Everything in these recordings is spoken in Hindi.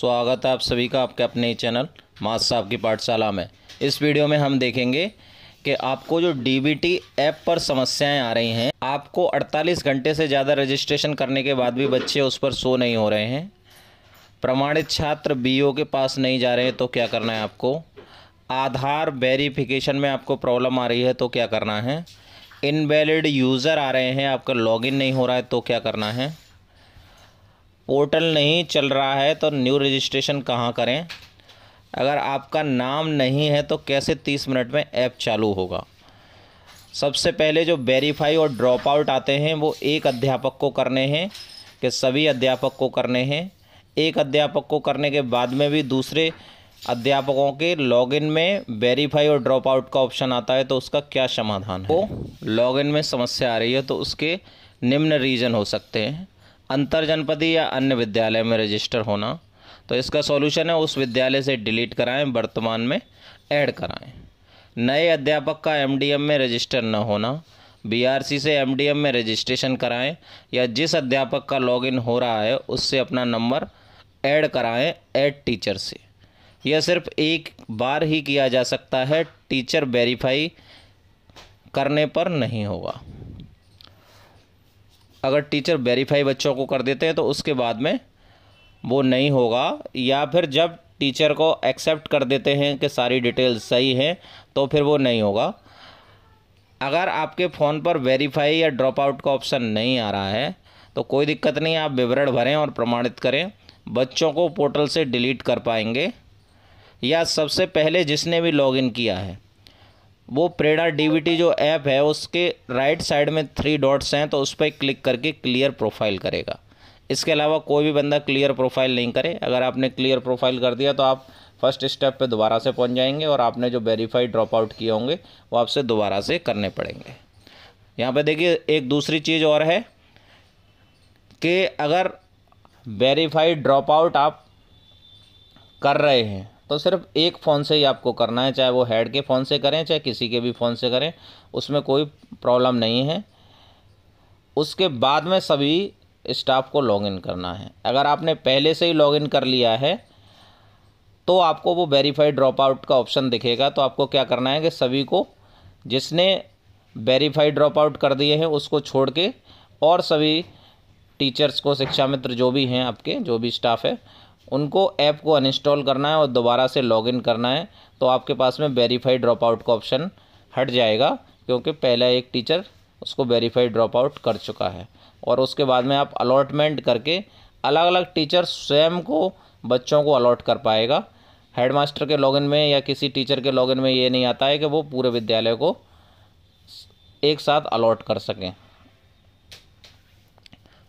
स्वागत है आप सभी का आपके अपने चैनल मास साहब की पाठशाला में इस वीडियो में हम देखेंगे कि आपको जो डीबीटी ऐप पर समस्याएं आ रही हैं आपको 48 घंटे से ज़्यादा रजिस्ट्रेशन करने के बाद भी बच्चे उस पर शो नहीं हो रहे हैं प्रमाणित छात्र बी के पास नहीं जा रहे हैं तो क्या करना है आपको आधार वेरीफिकेशन में आपको प्रॉब्लम आ रही है तो क्या करना है इनवैलिड यूज़र आ रहे हैं आपका लॉगिन नहीं हो रहा है तो क्या करना है पोर्टल नहीं चल रहा है तो न्यू रजिस्ट्रेशन कहाँ करें अगर आपका नाम नहीं है तो कैसे तीस मिनट में ऐप चालू होगा सबसे पहले जो वेरीफाई और ड्रॉप आउट आते हैं वो एक अध्यापक को करने हैं कि सभी अध्यापक को करने हैं एक अध्यापक को करने के बाद में भी दूसरे अध्यापकों के लॉगिन में वेरीफाई और ड्रॉप आउट का ऑप्शन आता है तो उसका क्या समाधान है वो लॉगिन में समस्या आ रही है तो उसके निम्न रीज़न हो सकते हैं अंतर जनपदी या अन्य विद्यालय में रजिस्टर होना तो इसका सॉल्यूशन है उस विद्यालय से डिलीट कराएं वर्तमान में ऐड कराएं नए अध्यापक का एमडीएम में रजिस्टर न होना बीआरसी से एमडीएम में रजिस्ट्रेशन कराएं या जिस अध्यापक का लॉगिन हो रहा है उससे अपना नंबर ऐड कराएं ऐड टीचर से यह सिर्फ एक बार ही किया जा सकता है टीचर वेरीफाई करने पर नहीं होगा अगर टीचर वेरीफाई बच्चों को कर देते हैं तो उसके बाद में वो नहीं होगा या फिर जब टीचर को एक्सेप्ट कर देते हैं कि सारी डिटेल्स सही हैं तो फिर वो नहीं होगा अगर आपके फ़ोन पर वेरीफाई या ड्रॉप आउट का ऑप्शन नहीं आ रहा है तो कोई दिक्कत नहीं आप विवरण भरें और प्रमाणित करें बच्चों को पोर्टल से डिलीट कर पाएंगे या सबसे पहले जिसने भी लॉगिन किया है वो प्रेडा डीवीटी जो ऐप है उसके राइट साइड में थ्री डॉट्स हैं तो उस पर क्लिक करके क्लियर प्रोफाइल करेगा इसके अलावा कोई भी बंदा क्लियर प्रोफाइल नहीं करे अगर आपने क्लियर प्रोफाइल कर दिया तो आप फर्स्ट स्टेप पे दोबारा से पहुंच जाएंगे और आपने जो वेरीफाई ड्रॉप आउट किए होंगे वो आपसे दोबारा से करने पड़ेंगे यहाँ पे देखिए एक दूसरी चीज़ और है कि अगर वेरीफाई ड्रॉप आउट आप कर रहे हैं तो सिर्फ एक फ़ोन से ही आपको करना है चाहे वो हेड के फ़ोन से करें चाहे किसी के भी फ़ोन से करें उसमें कोई प्रॉब्लम नहीं है उसके बाद में सभी स्टाफ को लॉगिन करना है अगर आपने पहले से ही लॉगिन कर लिया है तो आपको वो वेरीफाइड ड्रॉप आउट का ऑप्शन दिखेगा तो आपको क्या करना है कि सभी को जिसने वेरीफाइड ड्रॉप आउट कर दिए हैं उसको छोड़ के और सभी टीचर्स को शिक्षा मित्र जो भी हैं आपके जो भी स्टाफ है उनको ऐप को अनइंस्टॉल करना है और दोबारा से लॉगिन करना है तो आपके पास में वेरीफाई ड्रॉप आउट का ऑप्शन हट जाएगा क्योंकि पहला एक टीचर उसको वेरीफाई ड्रॉप आउट कर चुका है और उसके बाद में आप अलॉटमेंट करके अलग अलग टीचर स्वयं को बच्चों को अलॉट कर पाएगा हेडमास्टर के लॉगिन में या किसी टीचर के लॉगिन में ये नहीं आता है कि वो पूरे विद्यालय को एक साथ अलॉट कर सकें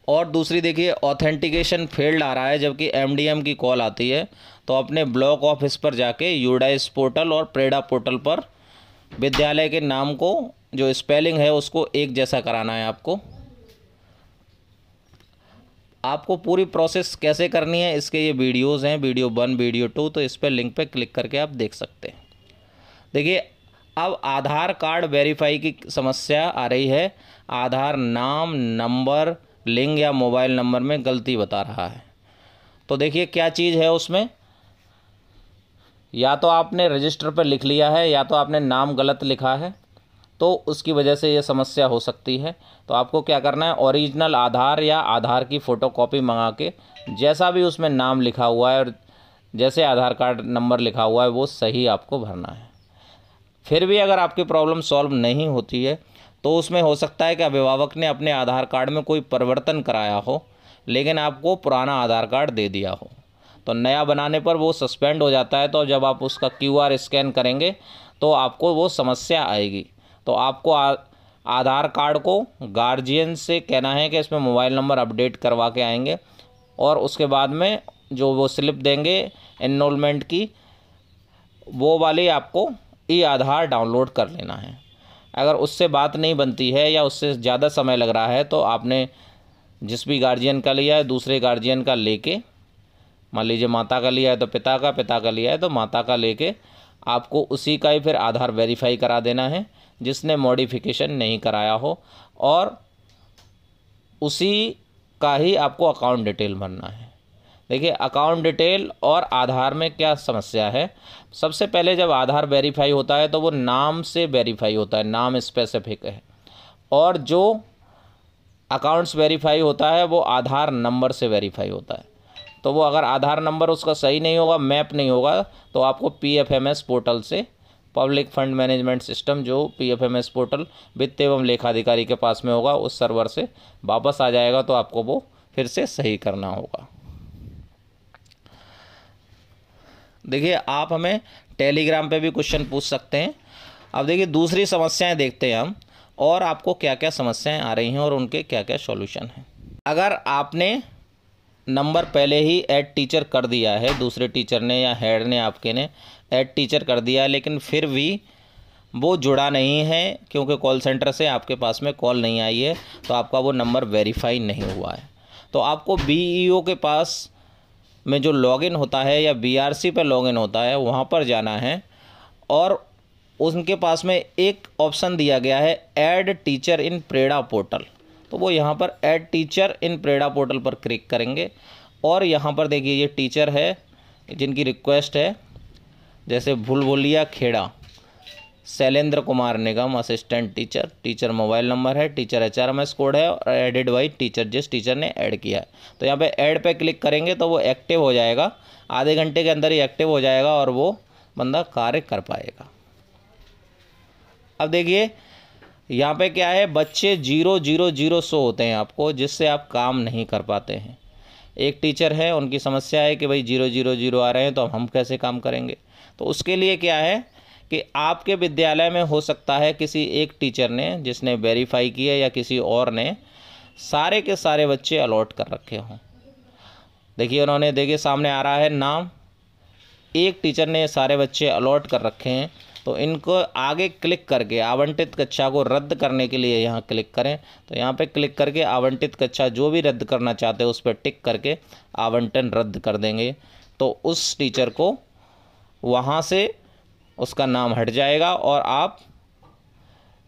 और दूसरी देखिए ऑथेंटिकेशन फेल्ड आ रहा है जबकि एम की कॉल आती है तो अपने ब्लॉक ऑफिस पर जाके यूडाइस पोर्टल और प्रेडा पोर्टल पर विद्यालय के नाम को जो स्पेलिंग है उसको एक जैसा कराना है आपको आपको पूरी प्रोसेस कैसे करनी है इसके ये वीडियोस हैं वीडियो वन वीडियो टू तो इस पर लिंक पे क्लिक करके आप देख सकते हैं देखिए अब आधार कार्ड वेरीफाई की समस्या आ रही है आधार नाम नंबर लिंग या मोबाइल नंबर में गलती बता रहा है तो देखिए क्या चीज़ है उसमें या तो आपने रजिस्टर पर लिख लिया है या तो आपने नाम गलत लिखा है तो उसकी वजह से ये समस्या हो सकती है तो आपको क्या करना है ओरिजिनल आधार या आधार की फ़ोटोकॉपी मंगा के जैसा भी उसमें नाम लिखा हुआ है और जैसे आधार कार्ड नंबर लिखा हुआ है वो सही आपको भरना है फिर भी अगर आपकी प्रॉब्लम सॉल्व नहीं होती है तो उसमें हो सकता है कि अभिभावक ने अपने आधार कार्ड में कोई परिवर्तन कराया हो लेकिन आपको पुराना आधार कार्ड दे दिया हो तो नया बनाने पर वो सस्पेंड हो जाता है तो जब आप उसका क्यूआर स्कैन करेंगे तो आपको वो समस्या आएगी तो आपको आ, आधार कार्ड को गार्जियन से कहना है कि इसमें मोबाइल नंबर अपडेट करवा के आएंगे और उसके बाद में जो वो स्लिप देंगे इनमेंट की वो वाली आपको ई आधार डाउनलोड कर लेना है अगर उससे बात नहीं बनती है या उससे ज़्यादा समय लग रहा है तो आपने जिस भी गार्जियन का लिया है दूसरे गार्जियन का लेके मान लीजिए माता का लिया है तो पिता का पिता का लिया है तो माता का लेके आपको उसी का ही फिर आधार वेरीफाई करा देना है जिसने मॉडिफिकेशन नहीं कराया हो और उसी का ही आपको अकाउंट डिटेल भरना है देखिए अकाउंट डिटेल और आधार में क्या समस्या है सबसे पहले जब आधार वेरीफाई होता है तो वो नाम से वेरीफाई होता है नाम स्पेसिफिक है और जो अकाउंट्स वेरीफाई होता है वो आधार नंबर से वेरीफाई होता है तो वो अगर आधार नंबर उसका सही नहीं होगा मैप नहीं होगा तो आपको पीएफएमएस पोर्टल से पब्लिक फंड मैनेजमेंट सिस्टम जो पीएफएमएस पोर्टल वित्त एवं लेखाधिकारी के पास में होगा उस सर्वर से वापस आ जाएगा तो आपको वो फिर से सही करना होगा देखिए आप हमें टेलीग्राम पे भी क्वेश्चन पूछ सकते हैं अब देखिए दूसरी समस्याएं देखते हैं हम और आपको क्या क्या समस्याएं आ रही हैं और उनके क्या क्या सॉल्यूशन हैं अगर आपने नंबर पहले ही ऐड टीचर कर दिया है दूसरे टीचर ने या हेड ने आपके ने एड टीचर कर दिया है लेकिन फिर भी वो जुड़ा नहीं है क्योंकि कॉल सेंटर से आपके पास में कॉल नहीं आई है तो आपका वो नंबर वेरीफाई नहीं हुआ है तो आपको बी e के पास में जो लॉगिन होता है या बीआरसी पर लॉगिन होता है वहाँ पर जाना है और उनके पास में एक ऑप्शन दिया गया है add teacher in Prerna portal तो वो यहाँ पर add teacher in Prerna portal पर क्लिक करेंगे और यहाँ पर देखिए ये टीचर है जिनकी रिक्वेस्ट है जैसे Bhul Kheda Shailendra Kumar Nigam assistant teacher teacher mobile number है teacher H R M S code है और एडिड बाई टीचर जिस टीचर ने ऐड किया है तो यहाँ पे ऐड पे क्लिक करेंगे तो वो एक्टिव हो जाएगा आधे घंटे के अंदर ही एक्टिव हो जाएगा और वो बंदा कार्य कर पाएगा अब देखिए यहाँ पे क्या है बच्चे जीरो जीरो जीरो सो होते हैं आपको जिससे आप काम नहीं कर पाते हैं एक टीचर है उनकी समस्या है कि भाई जीरो जीरो जीरो आ रहे हैं तो हम कैसे काम करेंगे तो उसके लिए क्या है कि आपके विद्यालय में हो सकता है किसी एक टीचर ने जिसने वेरीफाई किया या किसी और ने सारे के सारे बच्चे अलॉट कर रखे हों देखिए उन्होंने देखिए सामने आ रहा है नाम एक टीचर ने सारे बच्चे अलॉट कर रखे हैं तो इनको आगे क्लिक करके आवंटित कक्षा को रद्द करने के लिए यहाँ क्लिक करें तो यहाँ पे क्लिक करके आवंटित कक्षा जो भी रद्द करना चाहते हैं उस पर टिक करके आवंटन रद्द कर देंगे तो उस टीचर को वहाँ से उसका नाम हट जाएगा और आप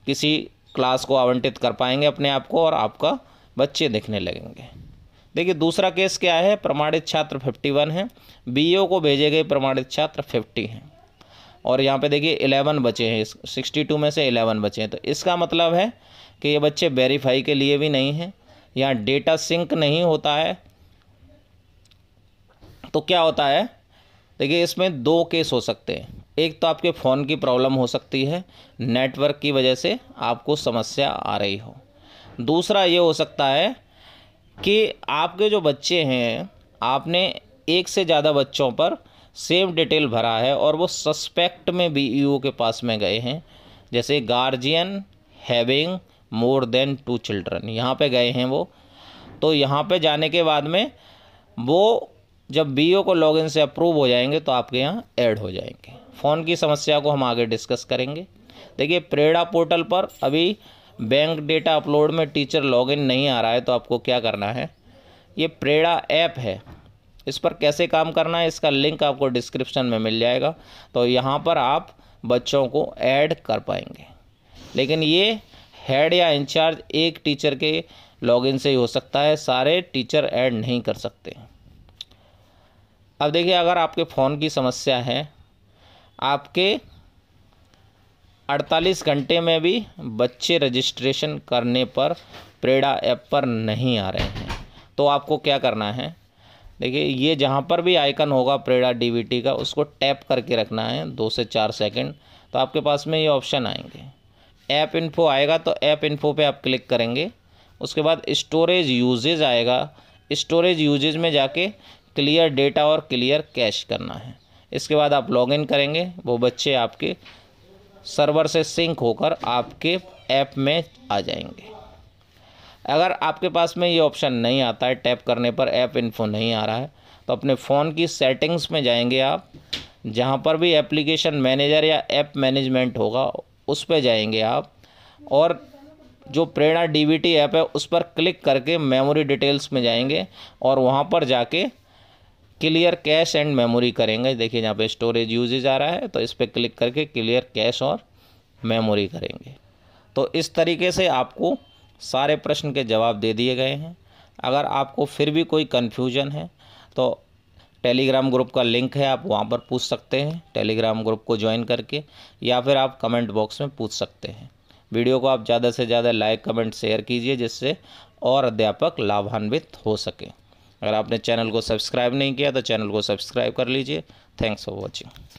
किसी क्लास को आवंटित कर पाएंगे अपने आप को और आपका बच्चे दिखने लगेंगे देखिए दूसरा केस क्या है प्रमाणित छात्र 51 है बीईओ को भेजे गए प्रमाणित छात्र 50 हैं और यहाँ पे देखिए 11 बचे हैं 62 में से 11 बचे हैं तो इसका मतलब है कि ये बच्चे वेरीफाई के लिए भी नहीं हैं यहाँ डेटा सिंक नहीं होता है तो क्या होता है देखिए इसमें दो केस हो सकते हैं एक तो आपके फ़ोन की प्रॉब्लम हो सकती है नेटवर्क की वजह से आपको समस्या आ रही हो दूसरा ये हो सकता है कि आपके जो बच्चे हैं आपने एक से ज़्यादा बच्चों पर सेम डिटेल भरा है और वो सस्पेक्ट में बी e के पास में गए हैं जैसे guardian having more than two children यहाँ पे गए हैं वो तो यहाँ पे जाने के बाद में वो जब बी को लॉगिन से अप्रूव हो जाएंगे तो आपके यहाँ ऐड हो जाएंगे फ़ोन की समस्या को हम आगे डिस्कस करेंगे देखिए प्रेरणा पोर्टल पर अभी बैंक डेटा अपलोड में टीचर लॉगिन नहीं आ रहा है तो आपको क्या करना है ये प्रेरणा ऐप है इस पर कैसे काम करना है इसका लिंक आपको डिस्क्रिप्शन में मिल जाएगा तो यहाँ पर आप बच्चों को ऐड कर पाएंगे लेकिन ये हेड या इंचार्ज एक टीचर के लॉगिन से ही हो सकता है सारे टीचर ऐड नहीं कर सकते अब देखिए अगर आपके फ़ोन की समस्या है आपके 48 घंटे में भी बच्चे रजिस्ट्रेशन करने पर प्रेड़ा ऐप पर नहीं आ रहे हैं तो आपको क्या करना है देखिए ये जहाँ पर भी आइकन होगा प्रेड़ा डीवीटी का उसको टैप करके रखना है दो से चार सेकंड तो आपके पास में ये ऑप्शन आएंगे ऐप इन्फो आएगा तो ऐप इन्फो पे आप क्लिक करेंगे उसके बाद स्टोरेज यूजेज आएगा स्टोरेज यूजेज में जाके क्लियर डेटा और क्लियर कैश करना है इसके बाद आप लॉगिन करेंगे वो बच्चे आपके सर्वर से सिंक होकर आपके ऐप में आ जाएंगे अगर आपके पास में ये ऑप्शन नहीं आता है टैप करने पर ऐप इन्फो नहीं आ रहा है तो अपने फ़ोन की सेटिंग्स में जाएंगे आप जहाँ पर भी एप्लीकेशन मैनेजर या ऐप मैनेजमेंट होगा उस पर जाएंगे आप और जो प्रेरणा डीबीटी ऐप है उस पर क्लिक करके मेमोरी डिटेल्स में जाएंगे और वहाँ पर जाके क्लियर कैश एंड मेमोरी करेंगे देखिए यहाँ पे स्टोरेज यूजेज आ रहा है तो इस पर क्लिक करके क्लियर कैश और मेमोरी करेंगे तो इस तरीके से आपको सारे प्रश्न के जवाब दे दिए गए हैं अगर आपको फिर भी कोई कन्फ्यूजन है तो टेलीग्राम ग्रुप का लिंक है आप वहाँ पर पूछ सकते हैं टेलीग्राम ग्रुप को ज्वाइन करके या फिर आप कमेंट बॉक्स में पूछ सकते हैं वीडियो को आप ज़्यादा से ज़्यादा लाइक कमेंट शेयर कीजिए जिससे और अध्यापक लाभान्वित हो सकें अगर आपने चैनल को सब्सक्राइब नहीं किया तो चैनल को सब्सक्राइब कर लीजिए थैंक्स फॉर वॉचिंग